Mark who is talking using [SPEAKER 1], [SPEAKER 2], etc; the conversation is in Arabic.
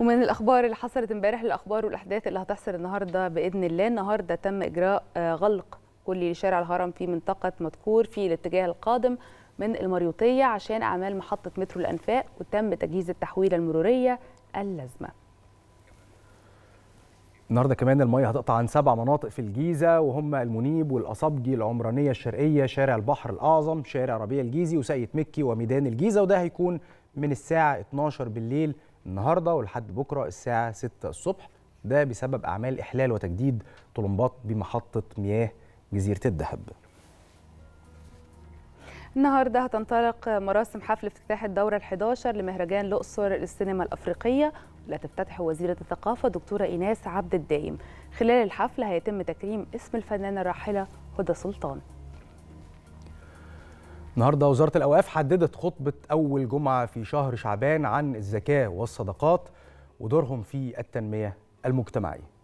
[SPEAKER 1] ومن الاخبار اللي حصلت امبارح للاخبار والاحداث اللي هتحصل النهارده باذن الله النهارده تم اجراء آه، غلق كلي لشارع الهرم في منطقه مذكور في الاتجاه القادم من المريوطيه عشان اعمال محطه مترو الانفاق وتم تجهيز التحويله المروريه اللازمه
[SPEAKER 2] النهارده كمان الميه هتقطع عن سبع مناطق في الجيزه وهم المنيب والاصبجي العمرانيه الشرقيه شارع البحر الاعظم شارع ربيع الجيزي وسيد مكي وميدان الجيزه وده هيكون من الساعه 12 بالليل النهارده ولحد بكره الساعه 6 الصبح ده بسبب اعمال احلال وتجديد طلمبات بمحطه مياه جزيره الدهب
[SPEAKER 1] النهارده هتنطلق مراسم حفل افتتاح الدوره ال11 لمهرجان الاقصر للسينما الافريقيه لا تفتتح وزيره الثقافه دكتوره ايناس عبد الدايم خلال الحفل هيتم تكريم اسم الفنانه الراحله هدى سلطان
[SPEAKER 2] النهارده وزاره الاوقاف حددت خطبه اول جمعه في شهر شعبان عن الزكاه والصدقات ودورهم في التنميه المجتمعيه